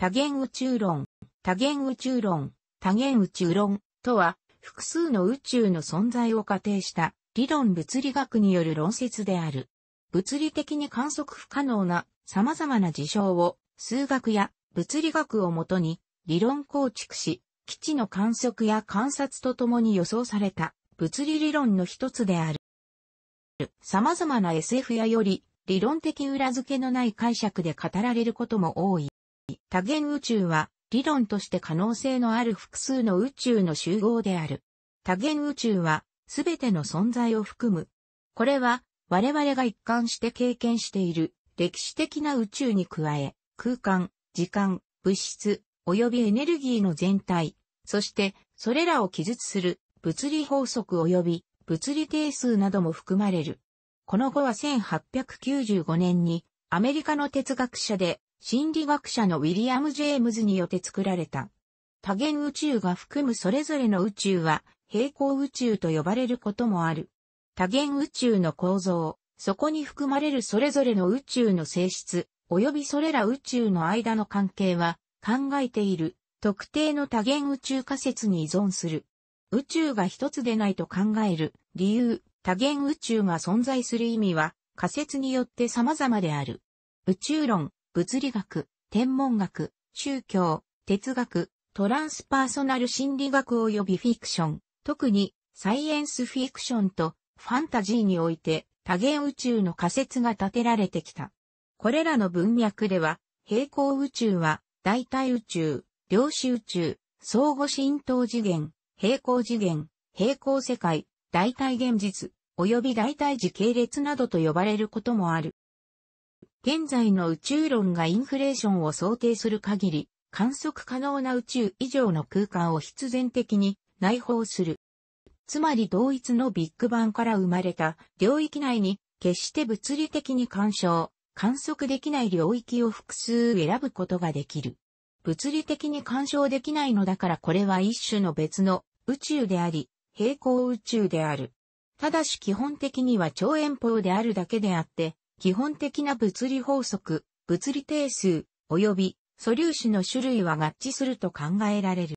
多元宇宙論、多元宇宙論、多元宇宙論とは、複数の宇宙の存在を仮定した理論物理学による論説である。物理的に観測不可能な様々な事象を数学や物理学をもとに理論構築し、基地の観測や観察とともに予想された物理理論の一つである。様々な SF やより理論的裏付けのない解釈で語られることも多い。多元宇宙は理論として可能性のある複数の宇宙の集合である。多元宇宙はすべての存在を含む。これは我々が一貫して経験している歴史的な宇宙に加え、空間、時間、物質、及びエネルギーの全体、そしてそれらを記述する物理法則及び物理定数なども含まれる。この後は1895年にアメリカの哲学者で心理学者のウィリアム・ジェームズによって作られた。多元宇宙が含むそれぞれの宇宙は平行宇宙と呼ばれることもある。多元宇宙の構造、そこに含まれるそれぞれの宇宙の性質、及びそれら宇宙の間の関係は考えている特定の多元宇宙仮説に依存する。宇宙が一つでないと考える理由、多元宇宙が存在する意味は仮説によって様々である。宇宙論、物理学、天文学、宗教、哲学、トランスパーソナル心理学及びフィクション、特にサイエンスフィクションとファンタジーにおいて多元宇宙の仮説が立てられてきた。これらの文脈では、平行宇宙は代替宇宙、量子宇宙、相互浸透次元、平行次元、平行世界、代替現実、及び代替時系列などと呼ばれることもある。現在の宇宙論がインフレーションを想定する限り、観測可能な宇宙以上の空間を必然的に内包する。つまり同一のビッグバンから生まれた領域内に決して物理的に干渉、観測できない領域を複数選ぶことができる。物理的に干渉できないのだからこれは一種の別の宇宙であり、平行宇宙である。ただし基本的には超遠方であるだけであって、基本的な物理法則、物理定数、及び素粒子の種類は合致すると考えられる。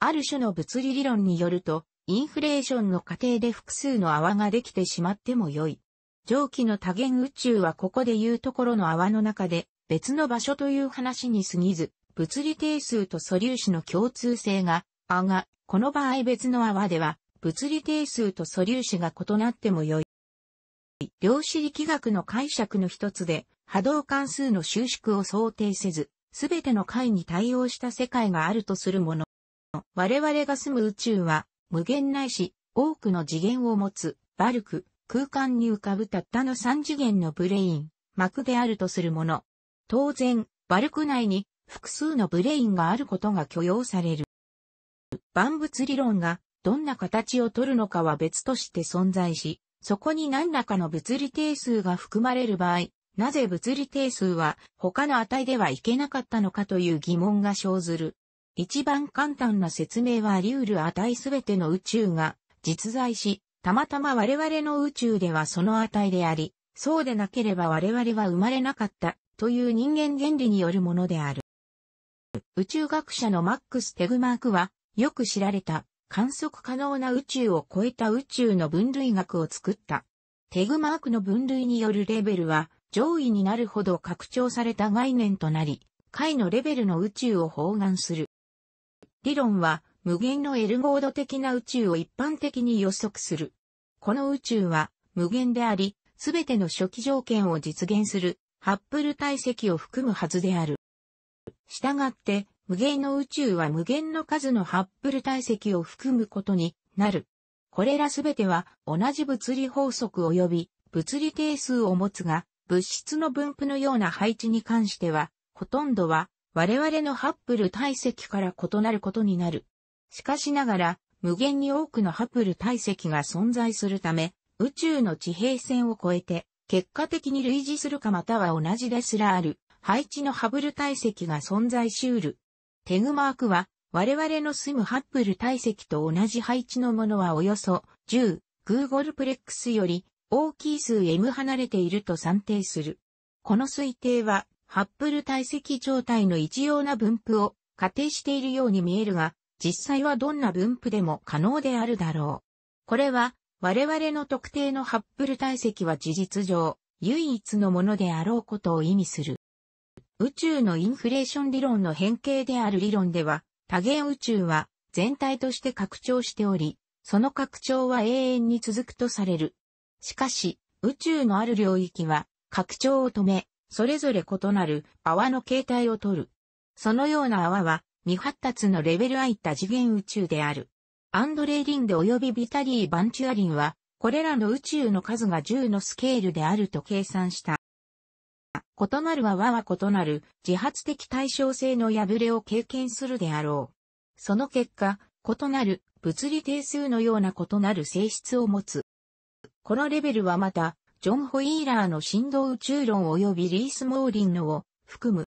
ある種の物理理論によると、インフレーションの過程で複数の泡ができてしまっても良い。蒸気の多元宇宙はここでいうところの泡の中で別の場所という話に過ぎず、物理定数と素粒子の共通性が、あが、この場合別の泡では、物理定数と素粒子が異なっても良い。量子力学の解釈の一つで、波動関数の収縮を想定せず、すべての解に対応した世界があるとするもの。我々が住む宇宙は、無限ないし、多くの次元を持つ、バルク、空間に浮かぶたったの三次元のブレイン、膜であるとするもの。当然、バルク内に複数のブレインがあることが許容される。万物理論がどんな形をとるのかは別として存在し、そこに何らかの物理定数が含まれる場合、なぜ物理定数は他の値ではいけなかったのかという疑問が生ずる。一番簡単な説明はあり得る値すべての宇宙が実在し、たまたま我々の宇宙ではその値であり、そうでなければ我々は生まれなかったという人間原理によるものである。宇宙学者のマックス・テグマークは、よく知られた観測可能な宇宙を超えた宇宙の分類学を作った。テグマークの分類によるレベルは上位になるほど拡張された概念となり、解のレベルの宇宙を包含する。理論は無限のエルゴード的な宇宙を一般的に予測する。この宇宙は無限であり、すべての初期条件を実現するハップル体積を含むはずである。したがって、無限の宇宙は無限の数のハッブル体積を含むことになる。これらすべては同じ物理法則及び物理定数を持つが、物質の分布のような配置に関しては、ほとんどは我々のハッブル体積から異なることになる。しかしながら、無限に多くのハッブル体積が存在するため、宇宙の地平線を超えて、結果的に類似するかまたは同じですらある、配置のハブル体積が存在しうるテグマークは、我々の住むハッブル体積と同じ配置のものはおよそ10、Google プレックスより大きい数 M 離れていると算定する。この推定は、ハッブル体積状態の一様な分布を仮定しているように見えるが、実際はどんな分布でも可能であるだろう。これは、我々の特定のハッブル体積は事実上、唯一のものであろうことを意味する。宇宙のインフレーション理論の変形である理論では、多元宇宙は全体として拡張しており、その拡張は永遠に続くとされる。しかし、宇宙のある領域は拡張を止め、それぞれ異なる泡の形態をとる。そのような泡は未発達のレベルあいった次元宇宙である。アンドレイ・リンデ及びビタリー・バンチュアリンは、これらの宇宙の数が10のスケールであると計算した。異なるは和は異なる自発的対称性の破れを経験するであろう。その結果、異なる物理定数のような異なる性質を持つ。このレベルはまた、ジョン・ホイーラーの振動宇宙論及びリース・モーリンのを含む。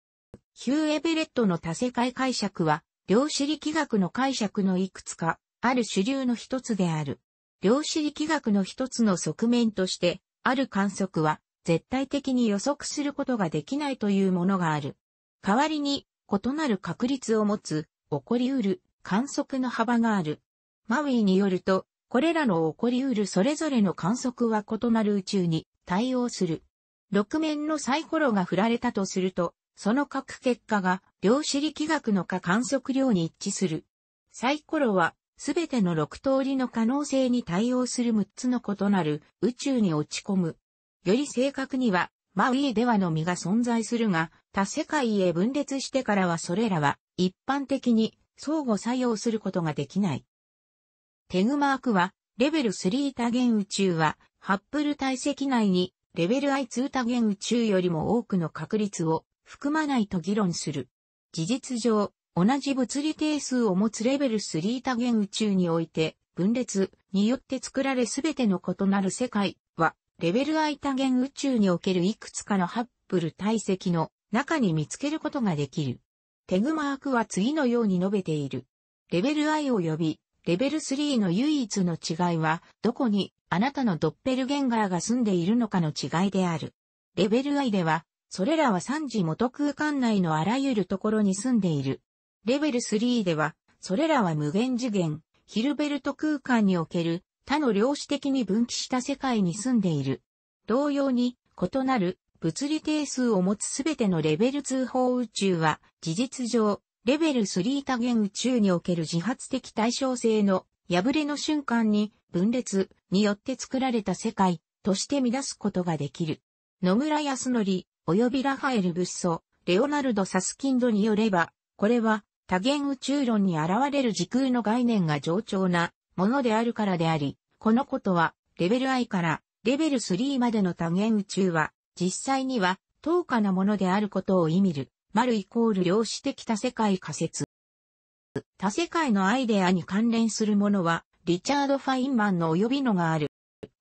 ヒュー・エベレットの多世界解釈は、量子力学の解釈のいくつか、ある主流の一つである。量子力学の一つの側面として、ある観測は、絶対的に予測することができないというものがある。代わりに、異なる確率を持つ、起こりうる、観測の幅がある。マウィによると、これらの起こりうるそれぞれの観測は異なる宇宙に対応する。6面のサイコロが振られたとすると、その各結果が量子力学のか観測量に一致する。サイコロは、すべての6通りの可能性に対応する6つの異なる宇宙に落ち込む。より正確には、マウイではの実が存在するが、他世界へ分裂してからはそれらは一般的に相互作用することができない。テグマークは、レベル3多元宇宙は、ハッブル体積内にレベル I2 多元宇宙よりも多くの確率を含まないと議論する。事実上、同じ物理定数を持つレベル3多元宇宙において、分裂によって作られ全ての異なる世界はレベル i 多元宇宙におけるいくつかのハッブル体積の中に見つけることができる。テグマークは次のように述べている。レベル i 及びレベル3の唯一の違いは、どこにあなたのドッペルゲンガーが住んでいるのかの違いである。レベル i では、それらは3次元空間内のあらゆるところに住んでいる。レベル3では、それらは無限次元、ヒルベルト空間における他の量子的に分岐した世界に住んでいる。同様に、異なる物理定数を持つすべてのレベル通報宇宙は、事実上、レベル3多元宇宙における自発的対称性の破れの瞬間に分裂によって作られた世界として乱すことができる。野村康則及びラファエル・ブッソ、レオナルド・サスキンドによれば、これは多元宇宙論に現れる時空の概念が冗長なものであるからであり、このことは、レベル i からレベル3までの多元宇宙は、実際には、等価なものであることを意味る、丸イコール量子的多世界仮説。多世界のアイデアに関連するものは、リチャード・ファインマンの及びのがある。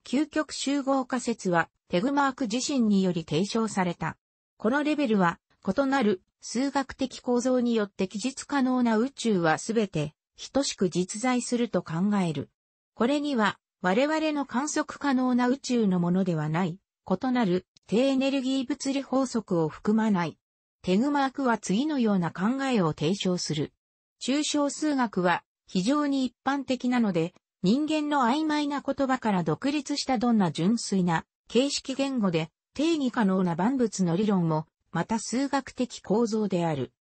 究極集合仮説は、テグマーク自身により提唱された。このレベルは、異なる数学的構造によって記述可能な宇宙はすべて等しく実在すると考える。これには、我々の観測可能な宇宙のものではない、異なる低エネルギー物理法則を含まない。テグマークは次のような考えを提唱する。抽象数学は非常に一般的なので、人間の曖昧な言葉から独立したどんな純粋な形式言語で定義可能な万物の理論も、また数学的構造である。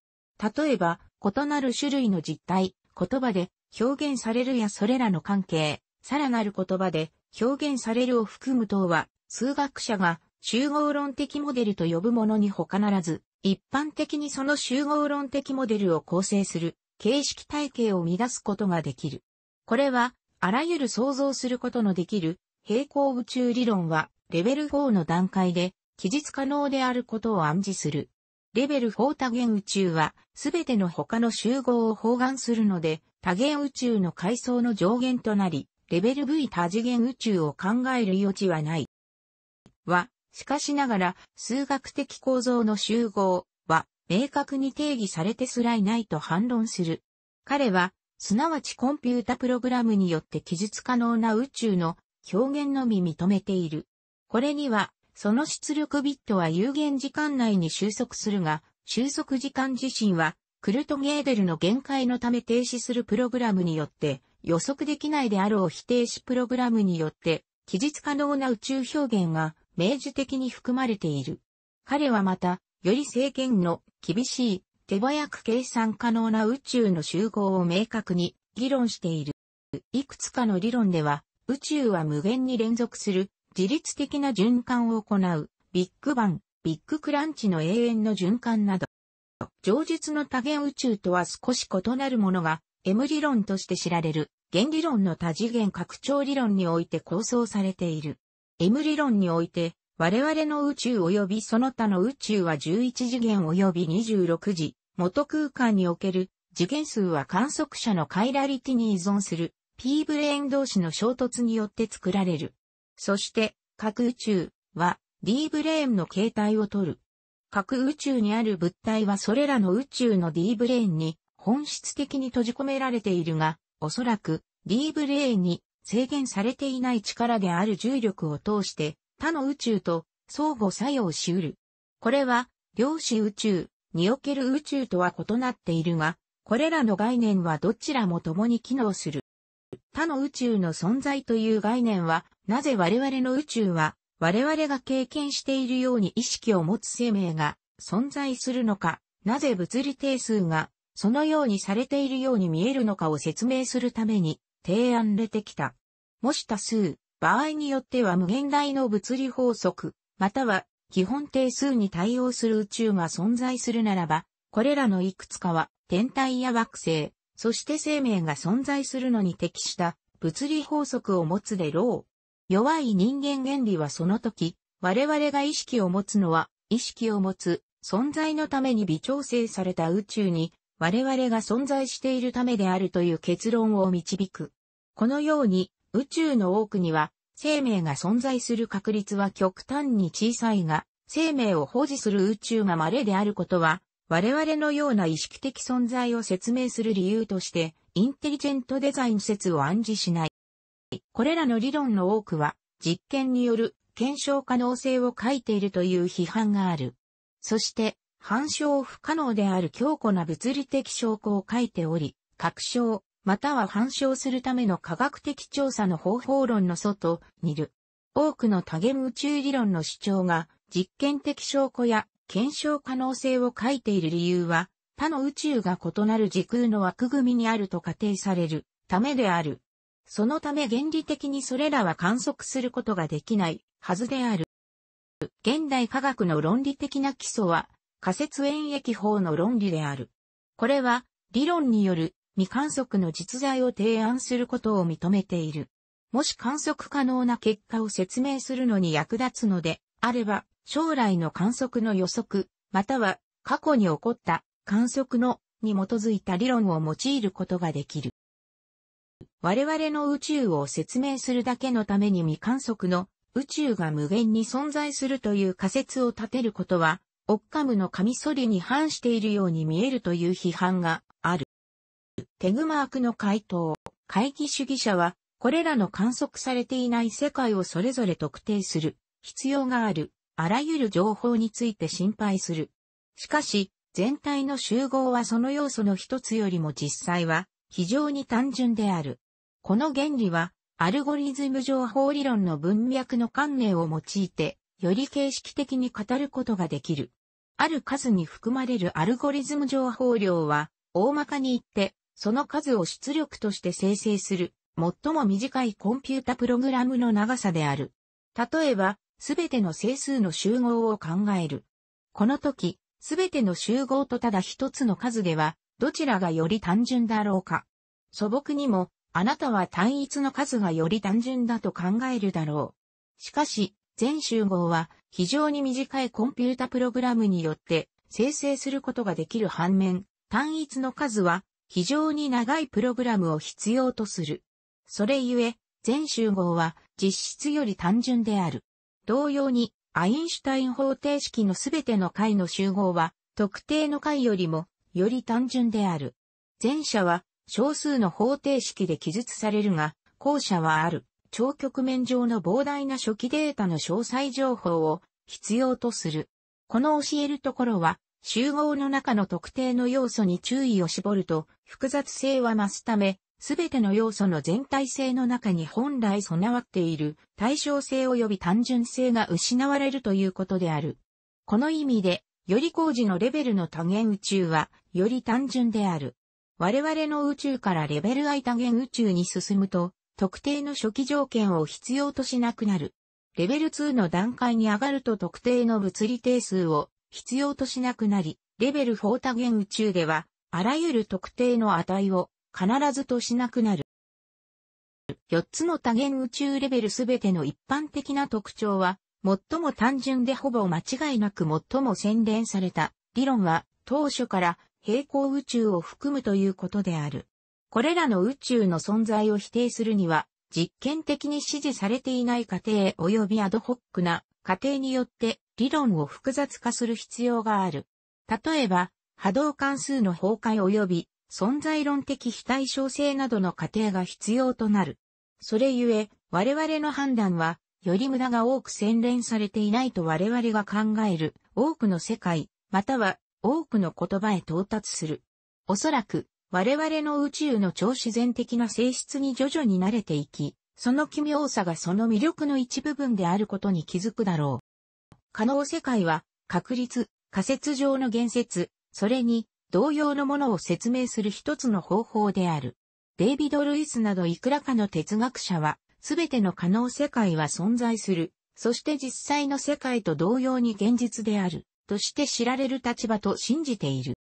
例えば、異なる種類の実体、言葉で表現されるやそれらの関係、さらなる言葉で表現されるを含む等は、数学者が集合論的モデルと呼ぶものに他ならず、一般的にその集合論的モデルを構成する形式体系を乱すことができる。これは、あらゆる想像することのできる平行宇宙理論はレベル4の段階で記述可能であることを暗示する。レベル4多元宇宙は、すべての他の集合を包含するので、多元宇宙の階層の上限となり、レベル V 多次元宇宙を考える余地はない。は、しかしながら、数学的構造の集合は、明確に定義されてすらいないと反論する。彼は、すなわちコンピュータプログラムによって記述可能な宇宙の表現のみ認めている。これには、その出力ビットは有限時間内に収束するが、収束時間自身は、クルトゲーデルの限界のため停止するプログラムによって、予測できないであろう非停止プログラムによって、記述可能な宇宙表現が、明示的に含まれている。彼はまた、より制限の厳しい、手早く計算可能な宇宙の集合を明確に議論している。いくつかの理論では、宇宙は無限に連続する自律的な循環を行う、ビッグバン、ビッグクランチの永遠の循環など、上述の多元宇宙とは少し異なるものが、M 理論として知られる、原理論の多次元拡張理論において構想されている。M 理論において、我々の宇宙及びその他の宇宙は11次元及び26次、元空間における次元数は観測者のカイラリティに依存する P ブレーン同士の衝突によって作られるそして、核宇宙は D ブレーンの形態をとる。核宇宙にある物体はそれらの宇宙の D ブレーンに本質的に閉じ込められているが、おそらく D ブレーンに制限されていない力である重力を通して他の宇宙と相互作用し得る。これは量子宇宙における宇宙とは異なっているが、これらの概念はどちらも共に機能する。他の宇宙の存在という概念は、なぜ我々の宇宙は、我々が経験しているように意識を持つ生命が存在するのか、なぜ物理定数がそのようにされているように見えるのかを説明するために提案出てきた。もし多数、場合によっては無限大の物理法則、または基本定数に対応する宇宙が存在するならば、これらのいくつかは天体や惑星、そして生命が存在するのに適した物理法則を持つでろう。弱い人間原理はその時、我々が意識を持つのは、意識を持つ存在のために微調整された宇宙に、我々が存在しているためであるという結論を導く。このように、宇宙の多くには、生命が存在する確率は極端に小さいが、生命を保持する宇宙が稀であることは、我々のような意識的存在を説明する理由として、インテリジェントデザイン説を暗示しない。これらの理論の多くは、実験による検証可能性を書いているという批判がある。そして、反証不可能である強固な物理的証拠を書いており、確証、または反証するための科学的調査の方法論の外にいる。多くの多元宇宙理論の主張が、実験的証拠や検証可能性を書いている理由は、他の宇宙が異なる時空の枠組みにあると仮定されるためである。そのため原理的にそれらは観測することができないはずである。現代科学の論理的な基礎は仮説演疫法の論理である。これは理論による未観測の実在を提案することを認めている。もし観測可能な結果を説明するのに役立つのであれば、将来の観測の予測、または過去に起こった観測のに基づいた理論を用いることができる。我々の宇宙を説明するだけのために未観測の宇宙が無限に存在するという仮説を立てることは、オッカムのカミソリに反しているように見えるという批判がある。テグマークの回答、会議主義者は、これらの観測されていない世界をそれぞれ特定する必要があるあらゆる情報について心配する。しかし、全体の集合はその要素の一つよりも実際は非常に単純である。この原理は、アルゴリズム情報理論の文脈の観念を用いて、より形式的に語ることができる。ある数に含まれるアルゴリズム情報量は、大まかに言って、その数を出力として生成する、最も短いコンピュータプログラムの長さである。例えば、すべての整数の集合を考える。この時、すべての集合とただ一つの数では、どちらがより単純だろうか。素朴にも、あなたは単一の数がより単純だと考えるだろう。しかし、全集合は非常に短いコンピュータプログラムによって生成することができる反面、単一の数は非常に長いプログラムを必要とする。それゆえ、全集合は実質より単純である。同様に、アインシュタイン方程式のすべての解の集合は、特定の解よりも、より単純である。前者は、少数の方程式で記述されるが、後者はある、超局面上の膨大な初期データの詳細情報を必要とする。この教えるところは、集合の中の特定の要素に注意を絞ると、複雑性は増すため、すべての要素の全体性の中に本来備わっている対称性及び単純性が失われるということである。この意味で、より工事のレベルの多元宇宙は、より単純である。我々の宇宙からレベル i 多元宇宙に進むと、特定の初期条件を必要としなくなる。レベル2の段階に上がると特定の物理定数を必要としなくなり、レベル4多元宇宙では、あらゆる特定の値を必ずとしなくなる。4つの多元宇宙レベルすべての一般的な特徴は、最も単純でほぼ間違いなく最も洗練された理論は当初から平行宇宙を含むということである。これらの宇宙の存在を否定するには、実験的に支持されていない過程及びアドホックな過程によって理論を複雑化する必要がある。例えば、波動関数の崩壊及び存在論的非対称性などの過程が必要となる。それゆえ、我々の判断は、より無駄が多く洗練されていないと我々が考える、多くの世界、または多くの言葉へ到達する。おそらく、我々の宇宙の超自然的な性質に徐々に慣れていき、その奇妙さがその魅力の一部分であることに気づくだろう。可能世界は、確率、仮説上の言説、それに、同様のものを説明する一つの方法である。デイビド・ルイスなどいくらかの哲学者は、すべての可能世界は存在する。そして実際の世界と同様に現実である。として知られる立場と信じている。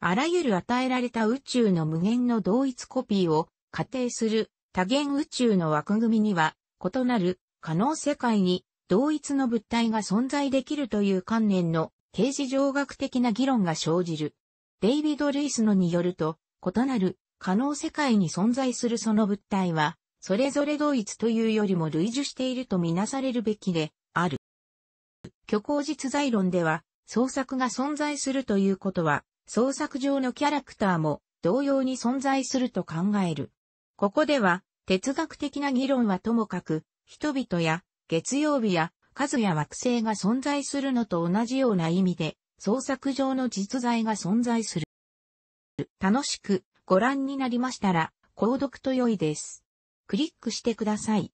あらゆる与えられた宇宙の無限の同一コピーを仮定する多元宇宙の枠組みには異なる可能世界に同一の物体が存在できるという観念の刑事上学的な議論が生じる。デイビド・ルイスのによると、異なる可能世界に存在するその物体は、それぞれ同一というよりも類似しているとみなされるべきで、ある。虚構実在論では、創作が存在するということは、創作上のキャラクターも同様に存在すると考える。ここでは、哲学的な議論はともかく、人々や月曜日や数や惑星が存在するのと同じような意味で、創作上の実在が存在する。楽しくご覧になりましたら、購読と良いです。クリックしてください。